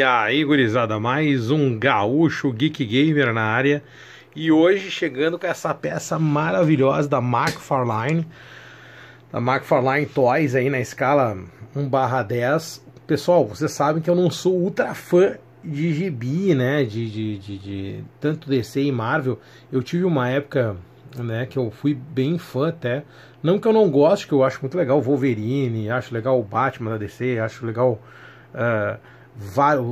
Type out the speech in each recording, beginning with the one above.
E aí, gurizada, mais um gaúcho geek gamer na área. E hoje chegando com essa peça maravilhosa da McFarlane, da McFarlane Toys aí na escala 1/10. Pessoal, vocês sabem que eu não sou ultra fã de gibi, né, de, de, de, de tanto DC e Marvel. Eu tive uma época né, que eu fui bem fã até. Não que eu não goste, que eu acho muito legal o Wolverine, acho legal o Batman da DC, acho legal uh,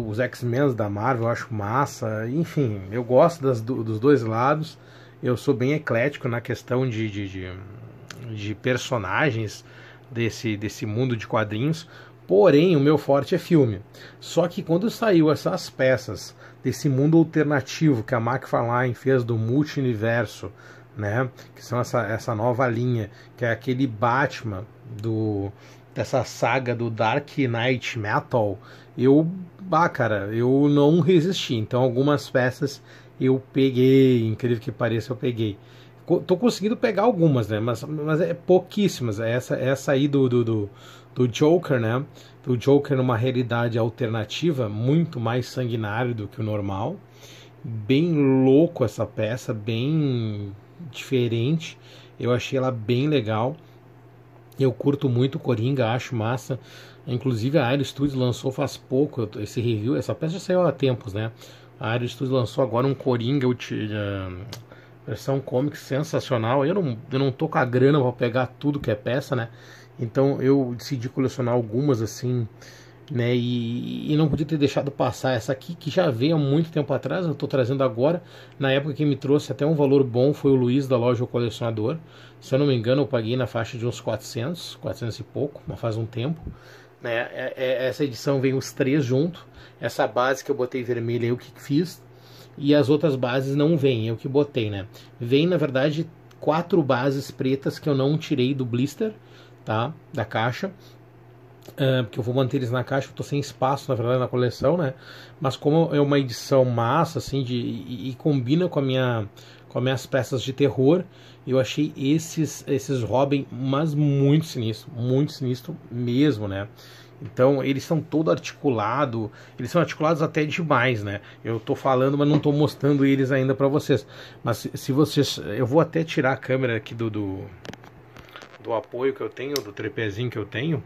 os X-Men da Marvel, eu acho massa, enfim, eu gosto das, dos dois lados, eu sou bem eclético na questão de, de, de, de personagens desse, desse mundo de quadrinhos, Porém, o meu forte é filme. Só que quando saiu essas peças desse mundo alternativo que a McFarlane fez do multiverso, né, que são essa, essa nova linha, que é aquele Batman do dessa saga do Dark Knight Metal, eu, ah, cara, eu não resisti. Então algumas peças eu peguei, incrível que pareça, eu peguei. tô conseguindo pegar algumas, né? Mas, mas é pouquíssimas. É essa, é essa aí do, do, do, do Joker, né? Do Joker numa realidade alternativa, muito mais sanguinário do que o normal. Bem louco essa peça, bem diferente. Eu achei ela bem legal. Eu curto muito Coringa, acho massa. Inclusive a Aero Studios lançou faz pouco esse review, essa peça já saiu há tempos, né? A Aero Studios lançou agora um Coringa é, versão comic sensacional. Eu não, eu não tô com a grana para pegar tudo que é peça, né? Então eu decidi colecionar algumas assim né? E, e, não podia ter deixado passar essa aqui, que já veio há muito tempo atrás, eu estou trazendo agora. Na época que me trouxe até um valor bom foi o Luiz da loja O Colecionador. Se eu não me engano, eu paguei na faixa de uns 400, 400 e pouco, mas faz um tempo. Né? É, é, essa edição vem os três junto. Essa base que eu botei vermelha eu que fiz. E as outras bases não vêm, eu que botei, né? Vem, na verdade, quatro bases pretas que eu não tirei do blister, tá? Da caixa ah, porque eu vou manter eles na caixa, eu tô sem espaço, na verdade, na coleção, né? Mas como é uma edição massa, assim, de, e, e combina com a minha com as minhas peças de terror, eu achei esses esses Robin, mas muito sinistro, muito sinistro mesmo, né? Então, eles são todo articulado, eles são articulados até demais, né? Eu tô falando, mas não tô mostrando eles ainda para vocês. Mas se, se vocês, eu vou até tirar a câmera aqui do, do do apoio que eu tenho, do trepezinho que eu tenho.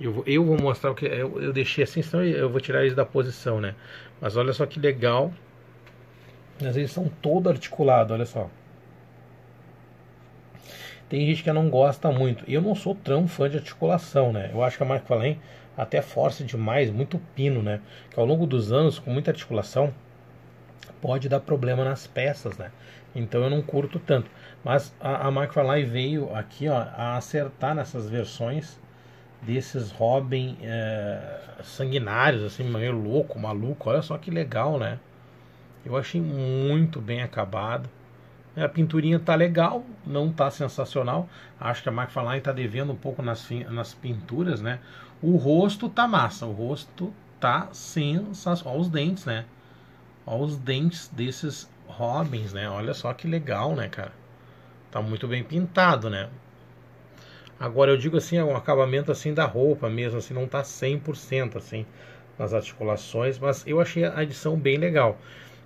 Eu, eu vou mostrar o que eu, eu deixei assim, senão eu vou tirar eles da posição, né? Mas olha só que legal. Mas eles são todo articulado, olha só. Tem gente que não gosta muito. Eu não sou tão fã de articulação, né? Eu acho que a Marco Valen até força demais, muito pino, né? Que ao longo dos anos, com muita articulação, pode dar problema nas peças, né? Então eu não curto tanto. Mas a, a McFarlane veio aqui ó, a acertar nessas versões desses Robin é, sanguinários, assim, meio louco, maluco. Olha só que legal, né? Eu achei muito bem acabado. A pinturinha tá legal, não tá sensacional. Acho que a McFly tá devendo um pouco nas, nas pinturas, né? O rosto tá massa, o rosto tá sensacional. Olha os dentes, né? Olha os dentes desses Robins, né? Olha só que legal, né, cara? Tá muito bem pintado, né? Agora eu digo assim, é um acabamento assim da roupa mesmo, assim, não tá 100% assim nas articulações, mas eu achei a edição bem legal.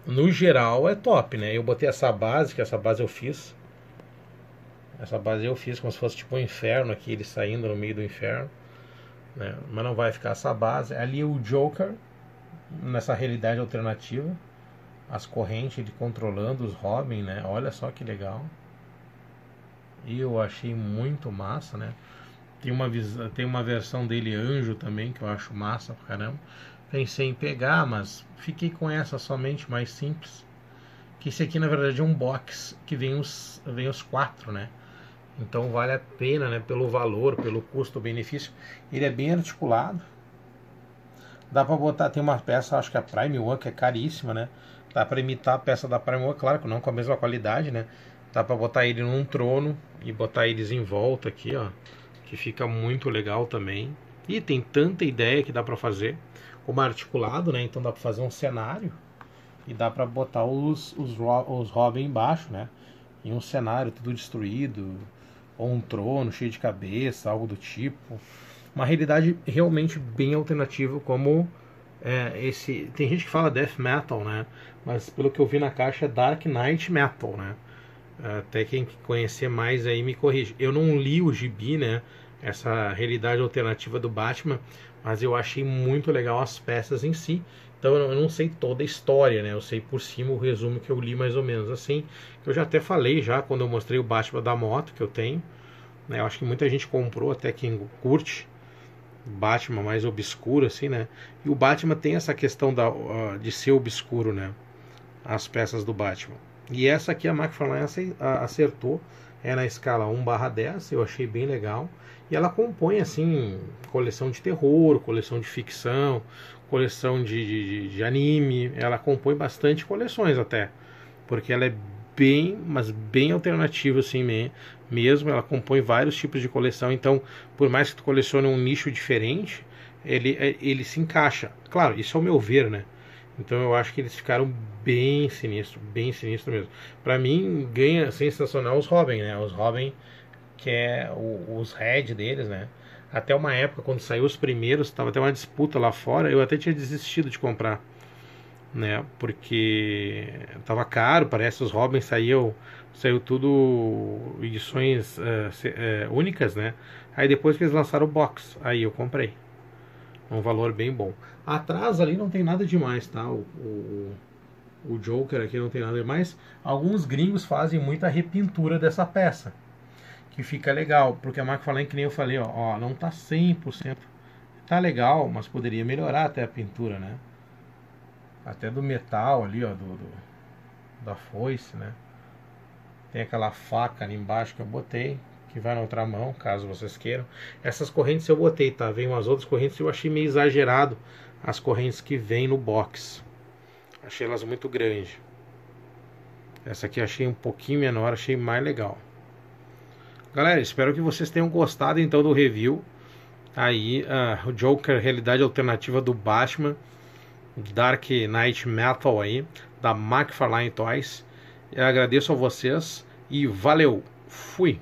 No geral é top, né? Eu botei essa base, que essa base eu fiz. Essa base eu fiz como se fosse tipo um inferno aqui, ele saindo no meio do inferno. Né? Mas não vai ficar essa base. Ali o Joker, nessa realidade alternativa. As correntes, ele controlando os Robin, né? Olha só que legal e eu achei muito massa, né? Tem uma, tem uma versão dele anjo também que eu acho massa pra caramba. Pensei em pegar, mas fiquei com essa somente mais simples. Que esse aqui na verdade é um box que vem os, vem os quatro, né? Então vale a pena, né? Pelo valor, pelo custo-benefício. Ele é bem articulado. Dá pra botar, tem uma peça, acho que é a Prime One, que é caríssima, né? Dá pra imitar a peça da Prime One, claro que não com a mesma qualidade, né? Dá para botar ele num trono e botar eles em volta aqui, ó, que fica muito legal também. E tem tanta ideia que dá para fazer, como articulado, né? Então dá para fazer um cenário e dá para botar os os, os Robin embaixo, né? Em um cenário tudo destruído, ou um trono cheio de cabeça, algo do tipo. Uma realidade realmente bem alternativa, como é, esse. Tem gente que fala death metal, né? Mas pelo que eu vi na caixa é Dark Knight Metal, né? Até quem conhecer mais aí me corrige. Eu não li o gibi, né? Essa realidade alternativa do Batman, mas eu achei muito legal as peças em si. Então eu não sei toda a história, né? Eu sei por cima o resumo que eu li mais ou menos assim. Eu já até falei já quando eu mostrei o Batman da moto que eu tenho. Né? Eu acho que muita gente comprou, até quem curte. Batman mais obscuro, assim, né? E o Batman tem essa questão da, de ser obscuro, né? As peças do Batman. E essa aqui a McFarlane acertou, é na escala 1 barra 10, eu achei bem legal. E ela compõe assim coleção de terror, coleção de ficção, coleção de, de, de anime. Ela compõe bastante coleções até, porque ela é bem, mas bem alternativa assim mesmo. Ela compõe vários tipos de coleção, então por mais que tu colecione um nicho diferente, ele, é, ele se encaixa. Claro, isso é o meu ver, né? Então eu acho que eles ficaram bem sinistro, bem sinistro mesmo. Para mim ganha sensacional os Robin, né? Os Robin que é o, os Red deles, né? Até uma época quando saiu os primeiros, tava até uma disputa lá fora, eu até tinha desistido de comprar, né? Porque tava caro, parece os Robin saiu saiu tudo edições uh, uh, únicas, né? Aí depois que eles lançaram o box, aí eu comprei. É um valor bem bom. Atrás ali não tem nada demais, tá? O, o, o Joker aqui não tem nada demais. Alguns gringos fazem muita repintura dessa peça. Que fica legal, porque a McFarlane, que nem eu falei, ó, ó não tá 100%. Tá legal, mas poderia melhorar até a pintura, né? Até do metal ali, ó, do, do da foice, né? Tem aquela faca ali embaixo que eu botei, que vai na outra mão, caso vocês queiram. Essas correntes eu botei, tá? Vem umas outras correntes eu achei meio exagerado as correntes que vem no box. Achei elas muito grandes. Essa aqui achei um pouquinho menor, achei mais legal. Galera, espero que vocês tenham gostado então do review. Tá aí, uh, o Joker, realidade alternativa do Batman, Dark Knight Metal aí, da McFarlane Toys. Eu agradeço a vocês e valeu! Fui!